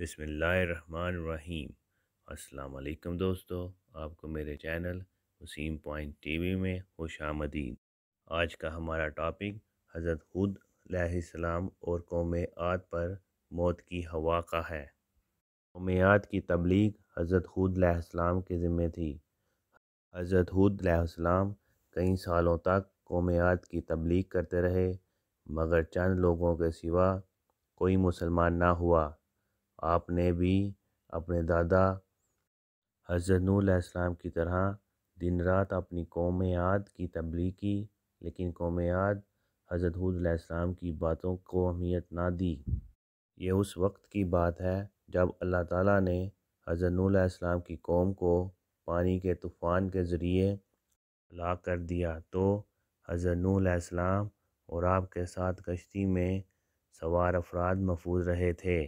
बिसमीम अस्सलाम दोस्तों आपको मेरे चैनल वसीम पॉइंट टीवी में खुश आमदीद आज का हमारा टॉपिक हज़रत हद सलाम और कौम आद पर मौत की हवा का है कौम आद की तबलीग हज़रत हद सलाम के ज़िम्मे थी हज़रत हद सलाम कई सालों तक कौम आद की तबलीग करते रहे मगर चंद लोगों के सिवा कोई मुसलमान ना हुआ आपने भी अपने दादा हज़रत नूसम की तरह दिन रात अपनी कौम याद की तबलीग की लेकिन कौम याद हज़रत हूदम की बातों को अहमियत ना दी ये उस वक्त की बात है जब अल्लाह ताला ने हज़रत नूसम की कौम को पानी के तूफ़ान के ज़रिए ला कर दिया तो हज़रत नूसम और आपके साथ कश्ती में सवार अफराद महफूज रहे थे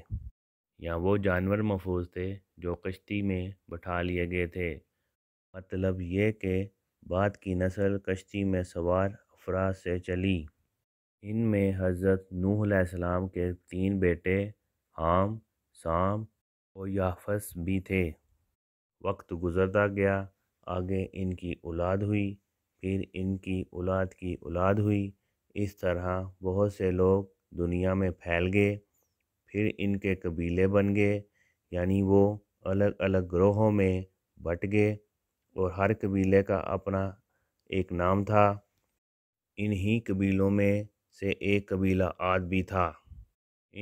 या वो जानवर महफूज थे जो कश्ती में बैठा लिए गए थे मतलब ये कि बाद की नस्ल कश्ती में सवार अफराज से चली इन में हज़रत नूह सलाम के तीन बेटे हाम साम और याफस भी थे वक्त गुजरता गया आगे इनकी औलाद हुई फिर इनकी औलाद की औलाद हुई इस तरह बहुत से लोग दुनिया में फैल गए फिर इनके कबीले बन गए यानी वो अलग अलग ग्रोहों में बट गए और हर कबीले का अपना एक नाम था इन्हीं कबीलों में से एक कबीला आद भी था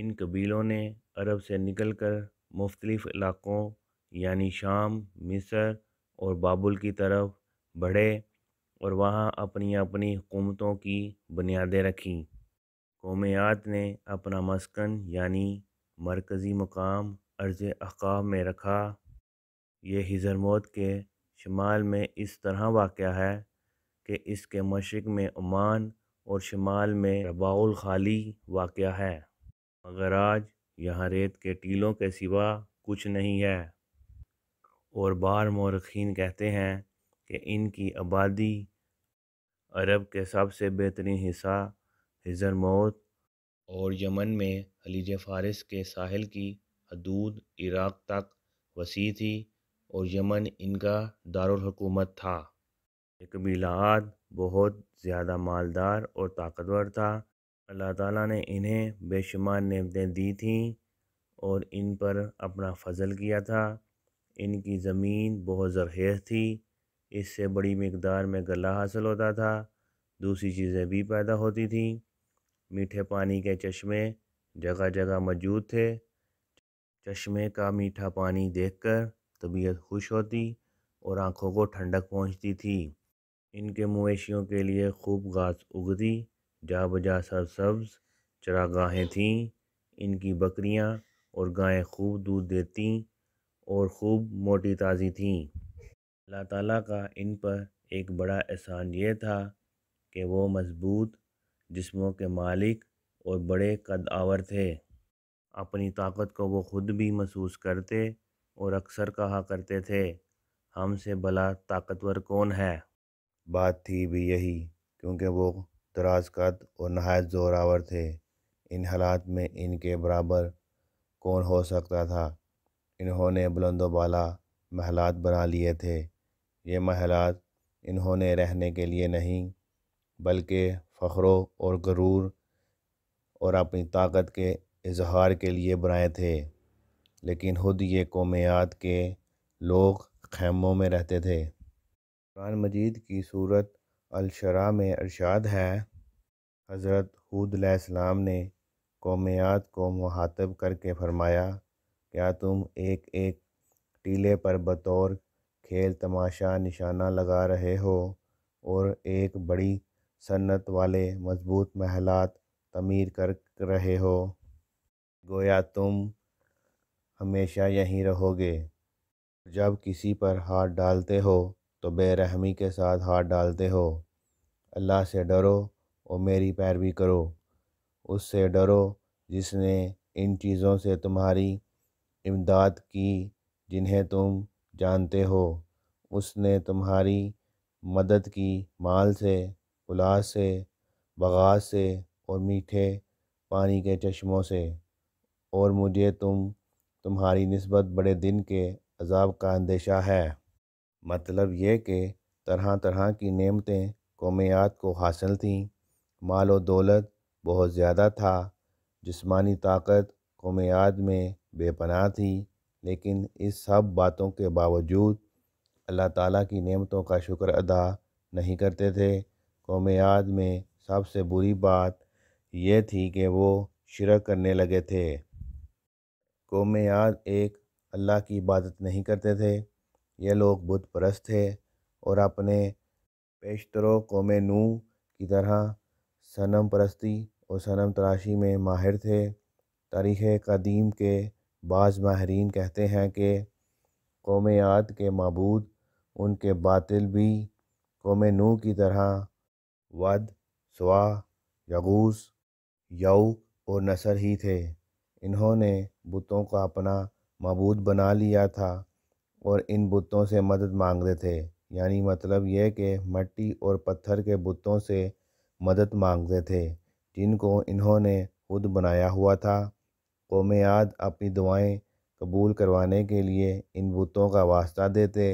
इन कबीलों ने अरब से निकलकर मुख्तलिफ़ इलाक़ों यानी शाम मिस्र और बाबुल की तरफ बढ़े और वहाँ अपनी अपनी हुकूमतों की बुनियादें रखीं कौमयात ने अपना मस्कन यानी मरकज़ी मुकाम अर्ज़ अकाब में रखा हिज़र हिजरमौत के शुमाल में इस तरह वाक़ है कि इसके मशरक़ में ओमान और शुमाल में रबाउल खाली वाक़ है मगर आज यहाँ रेत के टीलों के सिवा कुछ नहीं है और बार मौरखीन कहते हैं कि इनकी आबादी अरब के सबसे बेहतरीन हिस्सा मौत और यमन में खलीज फ़ारस के साहिल की हदूद इराक़ तक वसी थी और यमन इनका दारकूमत था ये कबीला बहुत ज़्यादा मालदार और ताकतवर था अल्लाह ताला ने इन्हें बेशुमार नेमतें दी थीं और इन पर अपना फजल किया था इनकी ज़मीन बहुत ज़रखेज़ थी इससे बड़ी मकदार में गला हासिल होता था दूसरी चीज़ें भी पैदा होती थीं मीठे पानी के चश्मे जगह जगह मौजूद थे चश्मे का मीठा पानी देखकर तबीयत खुश होती और आँखों को ठंडक पहुँचती थी इनके मवेशियों के लिए खूब घास उगती जा बजा सरसब्ज चरागाहें थीं इनकी बकरियां और गायें खूब दूध देती और खूब मोटी ताज़ी थीं अल्लाह ताला का इन पर एक बड़ा एहसान ये था कि वो मज़बूत जिस्मों के मालिक और बड़े आवर थे अपनी ताकत को वो ख़ुद भी महसूस करते और अक्सर कहा करते थे हमसे भला ताकतवर कौन है बात थी भी यही क्योंकि वो दराज कद और नहायत जोरावर थे इन हालात में इनके बराबर कौन हो सकता था इन्होंने बुलंदोबाला महलात बना लिए थे ये महलात इन्होंने रहने के लिए नहीं बल्कि फ़खरों और गरूर और अपनी ताकत के इजहार के लिए बनाए थे लेकिन खुद ये कौमियात के लोग खैमों में रहते थे कुरान मजीद की सूरत अलशरा में अरशाद है हज़रत हूदलाम ने कौमियात को मुहातब करके फरमाया क्या तुम एक एक टीले पर बतौर खेल तमाशा निशाना लगा रहे हो और एक बड़ी सन्नत वाले मजबूत महलात तमीर कर रहे हो गोया तुम हमेशा यहीं रहोगे जब किसी पर हाथ डालते हो तो बेरहमी के साथ हाथ डालते हो अल्लाह से डरो और मेरी पैरवी करो उससे डरो जिसने इन चीज़ों से तुम्हारी इमदाद की जिन्हें तुम जानते हो उसने तुम्हारी मदद की माल से गुलाब से बगास से और मीठे पानी के चश्मों से और मुझे तुम तुम्हारी नस्बत बड़े दिन के अजाब का अंदेशा है मतलब ये कि तरह तरह की नेमतें कौमियात को हासिल थीं माल और दौलत बहुत ज़्यादा था जिस्मानी ताकत कौमियात में बेपनाह थी लेकिन इस सब बातों के बावजूद अल्लाह ताला की नेमतों का शुक्र अदा नहीं करते थे कौमयाद में सबसे बुरी बात यह थी कि वो शिरक करने लगे थे कौमयाद एक अल्लाह की इबादत नहीं करते थे ये लोग बुत परस्त थे और अपने पेशतरों कौम नू की तरह सनम परस्ती और सनम तराशी में माहिर थे तारीख़ कदीम के बाज़ माहरीन कहते हैं कि कौमयाद याद के मबूद उनके बातिल भी कौम नू की तरह वद स्वा यगूस यऊ और नसर ही थे इन्होंने बुतों का अपना मबूद बना लिया था और इन बुतों से मदद मांगते थे यानी मतलब यह कि मट्टी और पत्थर के बुतों से मदद मांगते थे जिनको इन्होंने खुद बनाया हुआ था कौम याद अपनी दुआएं कबूल करवाने के लिए इन बुतों का वास्ता देते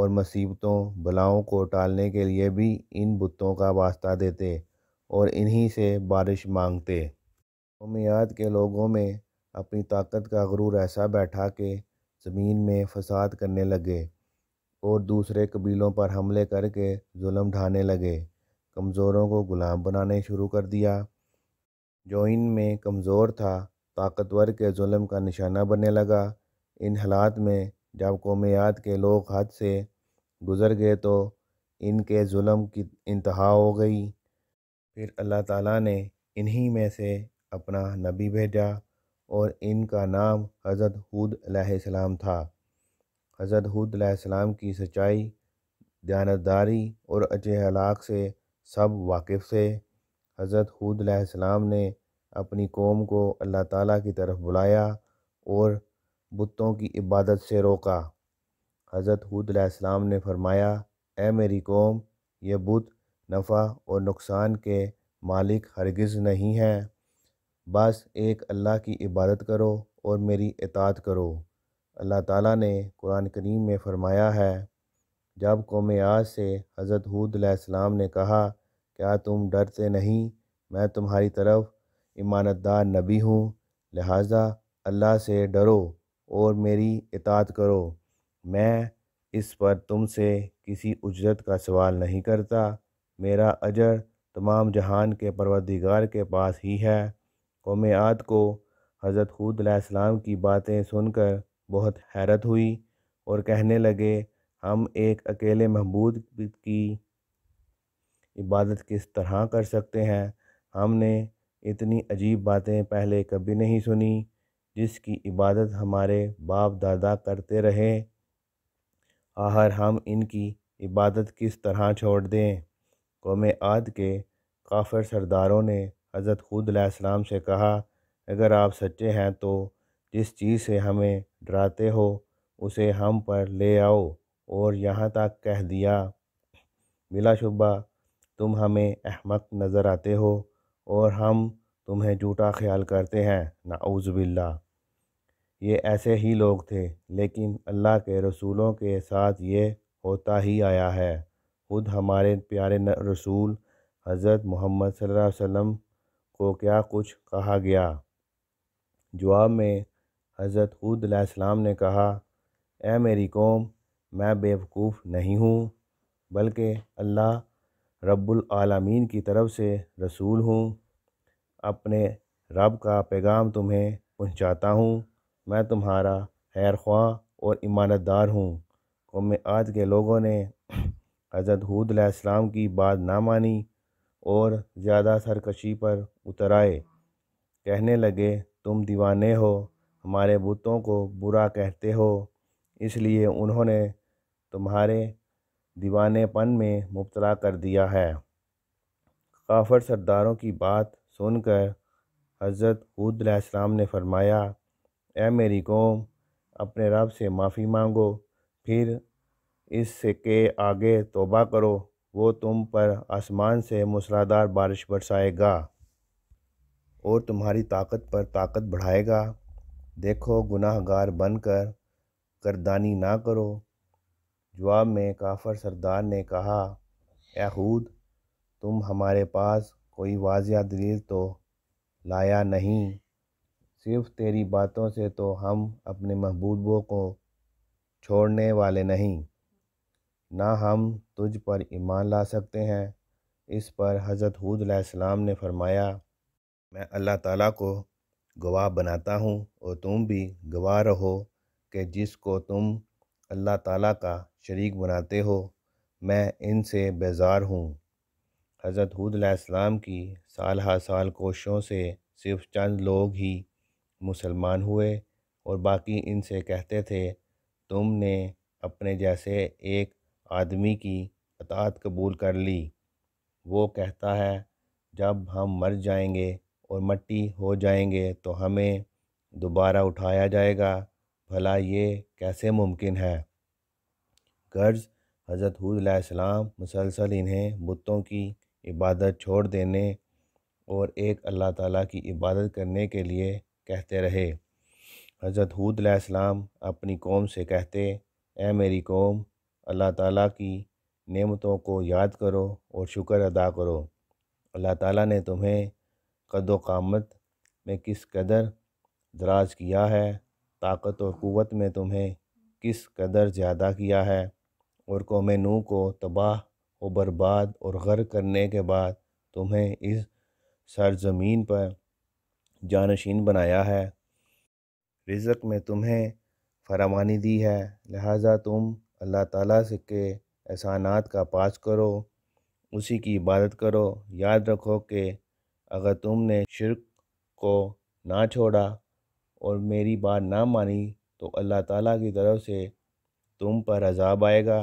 और मुसीबतों बलाओं को टालने के लिए भी इन बुतों का वास्ता देते और इन्हीं से बारिश मांगते कौमियात के लोगों में अपनी ताकत का गुरूर ऐसा बैठा के ज़मीन में फसाद करने लगे और दूसरे कबीलों पर हमले करके जुल्म ढाने लगे कमज़ोरों को ग़ुलाम बनाने शुरू कर दिया जो इन में कमज़ोर था ताकतवर के जुल्म का निशाना बनने लगा इन हालात में जब कौमियात के लोग हद से गुज़र गए तो इनके जुल्म की इंतहा हो गई फिर अल्लाह ताला ने इन्हीं में से अपना नबी भेजा और इनका नाम हज़रत हूद सलाम था हज़रत हूद अलैहिस्सलाम की सच्चाई दयानतदारी और अच्छे हलाक से सब वाकिफ़ थे हज़रत हूद अलैहिस्सलाम ने अपनी कौम को अल्लाह ताला की तरफ बुलाया और बुतों की इबादत से रोका हज़रत हूद अलैहिस्सलाम ने फरमाया ए मेरी कौम ये बुत नफ़ा और नुकसान के मालिक हरगिज़ नहीं हैं बस एक अल्लाह की इबादत करो और मेरी इतात करो अल्लाह ताला ने कुरान करीम में फरमाया है जब कौम आज से हज़रत हूद अलैहिस्सलाम ने कहा क्या तुम डरते नहीं मैं तुम्हारी तरफ इमानतदार नबी हूँ लिहाजा अल्लाह से डरो और मेरी इतात करो मैं इस पर तुमसे किसी उजरत का सवाल नहीं करता मेरा अजर तमाम जहान के परवरदिगार के पास ही है कौम आद को हज़रत सलाम की बातें सुनकर बहुत हैरत हुई और कहने लगे हम एक अकेले महबूद की इबादत किस तरह कर सकते हैं हमने इतनी अजीब बातें पहले कभी नहीं सुनी जिसकी इबादत हमारे बाप दादा करते रहे आहर हम इनकी इबादत किस तरह छोड़ दें कौम आद के काफिर सरदारों ने हज़रत खुद सलाम से कहा अगर आप सच्चे हैं तो जिस चीज़ से हमें डराते हो उसे हम पर ले आओ और यहाँ तक कह दिया बिलाशुबा तुम हमें अहमक नज़र आते हो और हम तुम्हें झूठा ख्याल करते हैं नाउज़बिल्ला ये ऐसे ही लोग थे लेकिन अल्लाह के रसूलों के साथ ये होता ही आया है खुद हमारे प्यारे रसूल हज़रत मोहम्मद सल्लल्लाहु अलैहि वसल्लम को क्या कुछ कहा गया जवाब में हज़रत खुद सलाम ने कहा ए मेरी कौम मैं बेवकूफ़ नहीं हूँ बल्कि अल्लाह रब्बुल आलमीन की तरफ से रसूल हूँ अपने रब का पैगाम तुम्हें पहुँचाता हूँ मैं तुम्हारा खैर ख्वा और ईमानतदार हूँ कौम आज के लोगों ने हज़रत हूद इस्लाम की बात ना मानी और ज़्यादा सरकशी पर उतर आए कहने लगे तुम दीवाने हो हमारे बुतों को बुरा कहते हो इसलिए उन्होंने तुम्हारे दीवानेपन में मुबतला कर दिया है काफर सरदारों की बात सुनकर हज़रत हूद सलाम ने फरमाया ए मेरी कौम अपने रब से माफ़ी मांगो फिर इससे के आगे तोबा करो वो तुम पर आसमान से मूसलाधार बारिश बरसाएगा और तुम्हारी ताकत पर ताकत बढ़ाएगा देखो गुनाहगार बनकर करदानी ना करो जवाब में काफर सरदार ने कहा एहूद तुम हमारे पास कोई वाजिया दलील तो लाया नहीं सिर्फ तेरी बातों से तो हम अपने महबूबों को छोड़ने वाले नहीं ना हम तुझ पर ईमान ला सकते हैं इस पर हज़रत हूद सलाम ने फरमाया मैं अल्लाह ताला को गवाह बनाता हूँ और तुम भी गवाह रहो कि जिसको तुम अल्लाह ताला का शरीक बनाते हो मैं इनसे बेजार हूँ हज़रत हूदम की साल हा साल कोशों से सिर्फ चंद लोग ही मुसलमान हुए और बाकी इनसे कहते थे तुमने अपने जैसे एक आदमी की अतात कबूल कर ली वो कहता है जब हम मर जाएंगे और मट्टी हो जाएंगे तो हमें दोबारा उठाया जाएगा भला ये कैसे मुमकिन है गर्ज हज़रत हूद मुसलसल इन्हें बुतों की इबादत छोड़ देने और एक अल्लाह ताला की इबादत करने के लिए कहते रहे हज़रत हूद सलाम अपनी कौम से कहते ए मेरी कौम अल्लाह ताला की नेमतों को याद करो और शुक्र अदा करो अल्लाह ताला ने तुम्हें कदो कामत में किस कदर दराज किया है ताकत और क़वत में तुम्हें किस कदर ज़्यादा किया है और कौम नू को तबाह को बर्बाद और गर करने के बाद तुम्हें इस सरजमीन पर जानशीन बनाया है रिज़क में तुम्हें फरामानी दी है लिहाजा तुम अल्लाह ताला से के एहसानात का पास करो उसी की इबादत करो याद रखो कि अगर तुमने शिरक को ना छोड़ा और मेरी बात ना मानी तो अल्लाह ताला की तरफ से तुम पर अजाब आएगा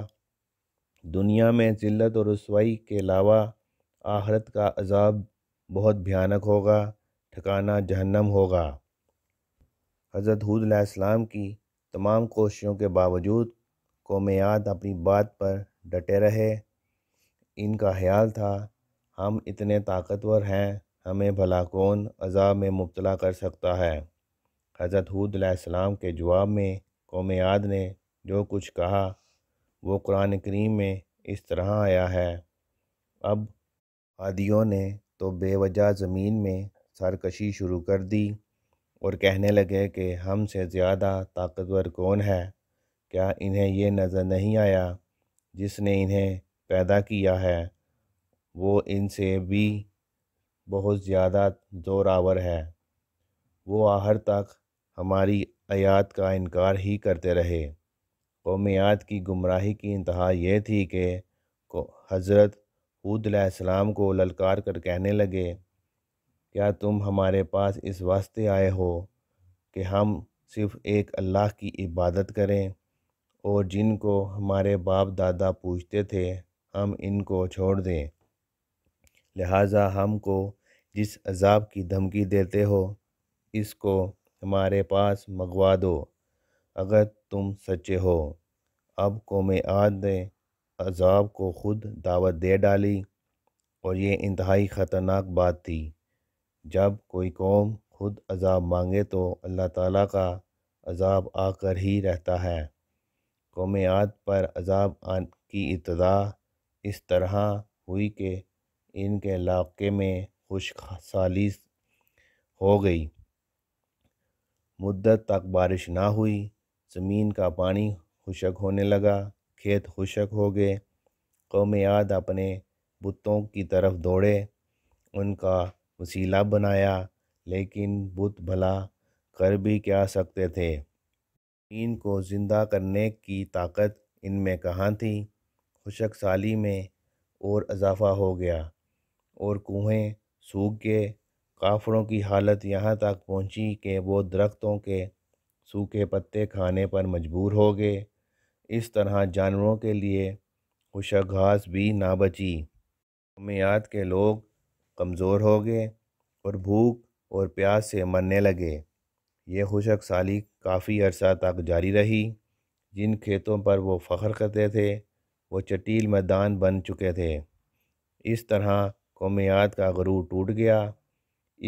दुनिया में ज़िल्लत और रसवाई के अलावा आहरत का अजाब बहुत भयानक होगा ठिकाना जहन्नम होगा हज़रत हूद आसमाम की तमाम कोशिशों के बावजूद कौमयात अपनी बात पर डटे रहे इनका ख्याल था हम इतने ताकतवर हैं हमें भला कौन अजाब में मुबला कर सकता है हज़रत हूद आसमाम के जवाब में कौमयाद ने जो कुछ कहा वो कुरान करीम में इस तरह आया है अब आदियों ने तो बेवजह ज़मीन में सरकशी शुरू कर दी और कहने लगे कि हम से ज़्यादा ताकतवर कौन है क्या इन्हें यह नज़र नहीं आया जिसने इन्हें पैदा किया है वो इनसे भी बहुत ज़्यादा जोरावर है वो आखिर तक हमारी आयात का इनकार ही करते रहे कौमियात की गुमराही की इंतहा यह थी कि हज़रत हूदम को ललकार कर कहने लगे क्या तुम हमारे पास इस वास्ते आए हो कि हम सिर्फ़ एक अल्लाह की इबादत करें और जिनको हमारे बाप दादा पूछते थे हम इनको छोड़ दें लिहाजा हमको जिस अजाब की धमकी देते हो इसको हमारे पास मंगवा दो अगर तुम सच्चे हो अब कौम आद ने अजाब को ख़ुद दावत दे डाली और ये इंतहाई ख़तरनाक बात थी जब कोई कौम ख़ुद अजाब मांगे तो अल्लाह ताला का अजाब आकर ही रहता है कौम आद पर अजाब आन की इतदा इस तरह हुई कि इनके इलाके में खुश सालिस हो गई मुद्दत तक बारिश ना हुई ज़मीन का पानी खुशक होने लगा खेत खुशक हो गए कौम याद अपने बुतों की तरफ दौड़े उनका वसीला बनाया लेकिन बुत भला कर भी क्या सकते थे इन को ज़िंदा करने की ताकत इनमें कहाँ थी खुशक साली में और इजाफ़ा हो गया और कुएँ सूख गए काफड़ों की हालत यहाँ तक पहुँची कि वो दरख्तों के सूखे पत्ते खाने पर मजबूर हो गए इस तरह जानवरों के लिए खुशा घास भी ना बची कमियात के लोग कमज़ोर हो गए और भूख और प्यास से मरने लगे ये खुशक साली काफ़ी अरसा तक जारी रही जिन खेतों पर वो फ़ख्र करते थे वो चटील मैदान बन चुके थे इस तरह कौमियात का गरूर टूट गया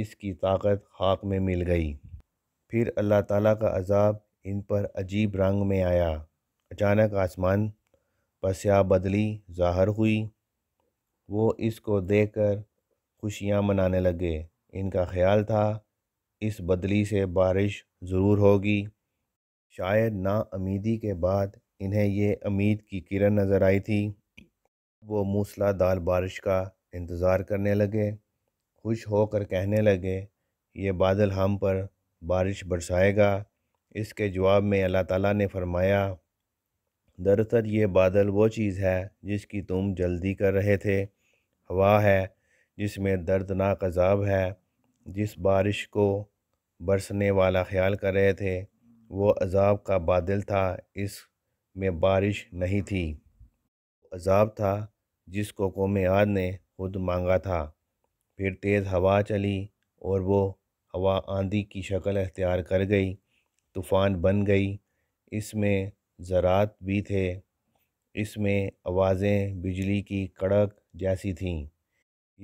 इसकी ताकत खाक में मिल गई फिर अल्लाह ताला का अजाब इन पर अजीब रंग में आया अचानक आसमान पर स्या बदली ज़ाहर हुई वो इसको देख कर खुशियाँ मनाने लगे इनका ख्याल था इस बदली से बारिश ज़रूर होगी शायद अमीदी के बाद इन्हें ये उम्मीद की किरण नज़र आई थी वो मूसलाधार बारिश का इंतज़ार करने लगे खुश होकर कहने लगे ये बादल हम पर बारिश बरसाएगा इसके जवाब में अल्लाह ताला ने फरमाया दरअसल ये बादल वो चीज़ है जिसकी तुम जल्दी कर रहे थे हवा है जिसमें दर्दनाक अजाब है जिस बारिश को बरसने वाला ख्याल कर रहे थे वो अजाब का बादल था इस में बारिश नहीं थी अजाब था जिसको कोमयाद ने खुद मांगा था फिर तेज़ हवा चली और वो हवा आंधी की शक्ल अख्तियार कर गई तूफ़ान बन गई इसमें ज़रात भी थे इसमें आवाज़ें बिजली की कड़क जैसी थीं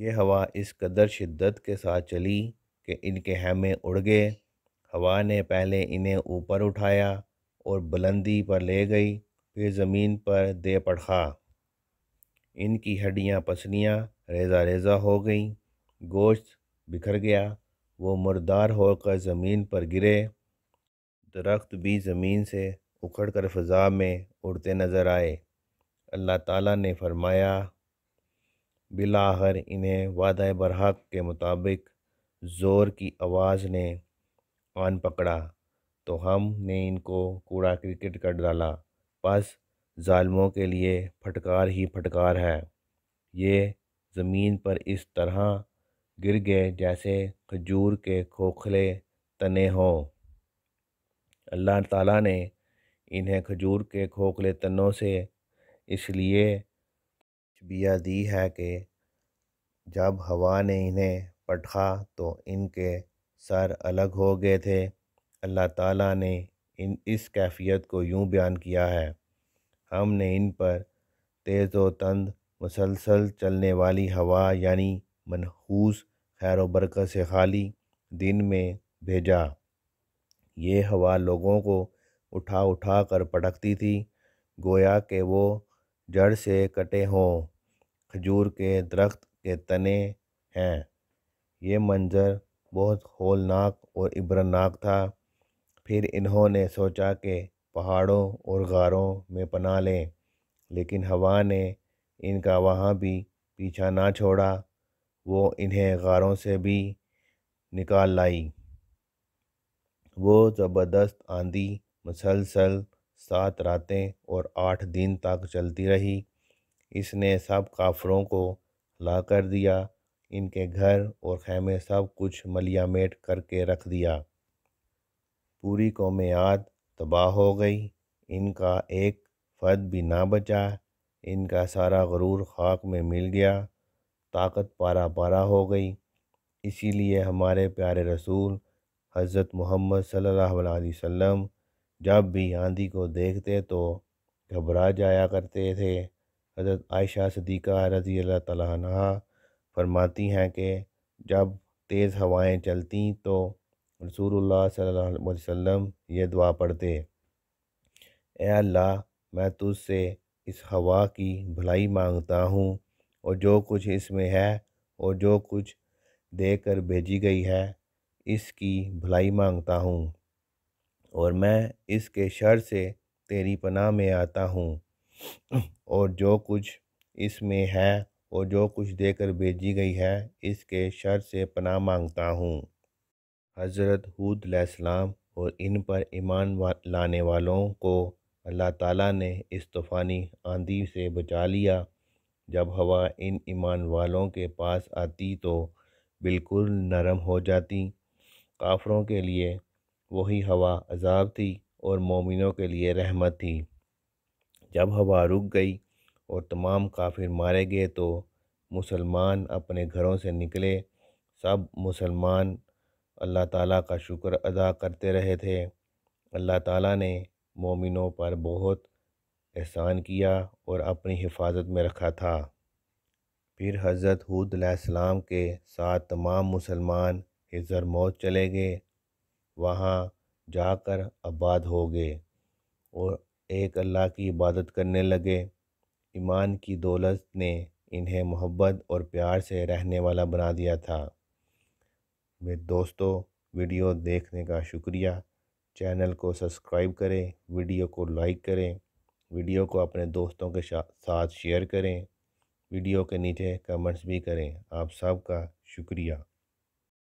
ये हवा इस कदर शिद्दत के साथ चली कि इनके हेमे उड़ गए हवा ने पहले इन्हें ऊपर उठाया और बुलंदी पर ले गई फिर ज़मीन पर दे पड़खा इनकी हड्डियां पसनियां रेजा रेजा हो गईं गोश्त बिखर गया वो मुर्दार होकर ज़मीन पर गिरे दरख्त भी ज़मीन से उखड़ कर फ़ा में उड़ते नज़र आए अल्लाह ताला ने फरमाया बिलाहर इन्हें वादा बरहक के मुताबिक ज़ोर की आवाज़ ने आन पकड़ा तो हमने इनको कूड़ा क्रिकेट कर डाला बस ालमों के लिए फटकार ही फटकार है ये ज़मीन पर इस तरह गिर गए जैसे खजूर के खोखले तने हों अल्लाह ताला ने इन्हें खजूर के खोखले तनों से इसलिए बिया दी है कि जब हवा ने इन्हें पटखा तो इनके सर अलग हो गए थे अल्लाह ताला ने इन इस कैफियत को यूं बयान किया है हमने इन पर तेज़ व तंद मुसलसल चलने वाली हवा यानी मनहूस खैर बरकत से खाली दिन में भेजा ये हवा लोगों को उठा उठा कर पटकती थी गोया के वो जड़ से कटे हों खजूर के दरख्त के तने हैं ये मंज़र बहुत होलनाक और इब्रनाक था फिर इन्होंने सोचा कि पहाड़ों और गारों में पना लें लेकिन हवा ने इनका वहाँ भी पीछा ना छोड़ा वो इन्हें गारों से भी निकाल लाई वो ज़बरदस्त आंधी मसलसल सात रातें और आठ दिन तक चलती रही इसने सब काफरों को ला कर दिया इनके घर और खैमे सब कुछ मलियामेट करके रख दिया पूरी कौमियात तबाह हो गई इनका एक फर्द भी ना बचा इनका सारा गरूर खाक में मिल गया ताकत पारा पारा हो गई इसीलिए हमारे प्यारे रसूल हज़रत मोहम्मद सल्लल्लाहु अलैहि वसल्लम जब भी आंधी को देखते तो घबरा जाया करते थे हज़रत आयशा सदीक़ा रज़ी अल्लाह फरमाती हैं कि जब तेज़ हवाएं चलती तो रसूल सल्लल्लाहु अलैहि ये दुआ पढ़ते ए अल्लाह मैं तुझसे इस हवा की भलाई मांगता हूँ और जो कुछ इसमें है और जो कुछ देकर भेजी गई है इसकी भलाई मांगता हूँ और मैं इसके शर से तेरी पनाह में आता हूँ और जो कुछ इसमें है और जो कुछ देकर भेजी गई है इसके शर से पनाह मांगता हूँ हज़रत हूद सलाम और इन पर ईमान लाने वालों को अल्लाह ताला ने इस तूफ़ानी आंधी से बचा लिया जब हवा इन ईमान वालों के पास आती तो बिल्कुल नरम हो जाती काफ़रों के लिए वही हवा अजाब थी और मोमिनों के लिए रहमत थी जब हवा रुक गई और तमाम काफिर मारे गए तो मुसलमान अपने घरों से निकले सब मुसलमान अल्लाह ताला का शुक्र अदा करते रहे थे अल्लाह ताला ने मोमिनों पर बहुत एहसान किया और अपनी हिफाजत में रखा था फिर हज़रत हूद के साथ तमाम मुसलमान हिजर मौत चले गए वहाँ जाकर आबाद हो गए और एक अल्लाह की इबादत करने लगे ईमान की दौलत ने इन्हें मोहब्बत और प्यार से रहने वाला बना दिया था मेरे दोस्तों वीडियो देखने का शुक्रिया चैनल को सब्सक्राइब करें वीडियो को लाइक करें वीडियो को अपने दोस्तों के साथ शेयर करें वीडियो के नीचे कमेंट्स भी करें आप सबका शुक्रिया